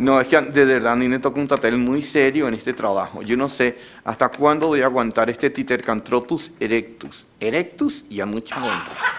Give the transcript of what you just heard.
No, es que de verdad a me toca un tatel muy serio en este trabajo. Yo no sé hasta cuándo voy a aguantar este titercantrotus erectus. Erectus y a mucha gente.